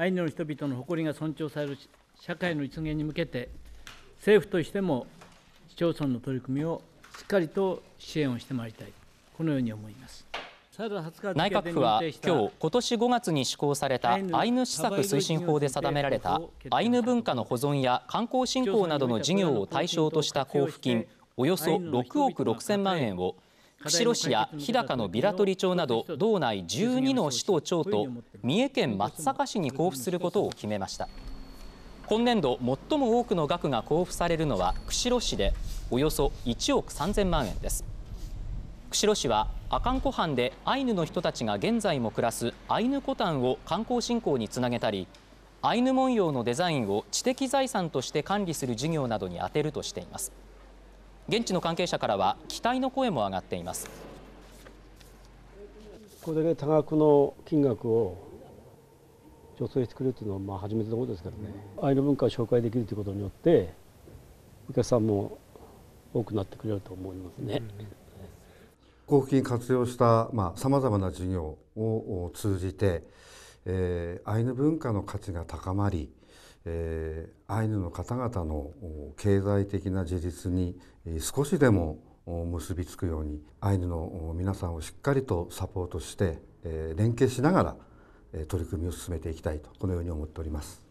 アイヌの人々の誇りが尊重される社会の実現に向けて、政府としても市町村の取り組みをしっかりと支援をしてまいりたい、このように思います。内閣府はきょう、ことし5月に施行されたアイヌ施策推進法で定められたアイヌ文化の保存や観光振興などの事業を対象とした交付金およそ6億6000万円を釧路市や日高の平取町など道内12の市と町と三重県松阪市に交付することを決めました今年度最も多くの額が交付されるのは釧路市でおよそ1億3000万円です釧路市は阿寒湖畔でアイヌの人たちが現在も暮らすアイヌコタンを観光振興につなげたりアイヌ文様のデザインを知的財産として管理する事業などに充てるとしています。現地の関係者からは期待の声も上がっていますこれだけ多額の金額を助成してくれるというのはまあ初めてのことですからねアイヌ文化を紹介できるということによってお客さんも多くなってくれると思いますね。交付金活用したさまざ、まな事業を通じてえー、アイヌ文化の価値が高まり、えー、アイヌの方々の経済的な自立に少しでも結びつくようにアイヌの皆さんをしっかりとサポートして、えー、連携しながら取り組みを進めていきたいとこのように思っております。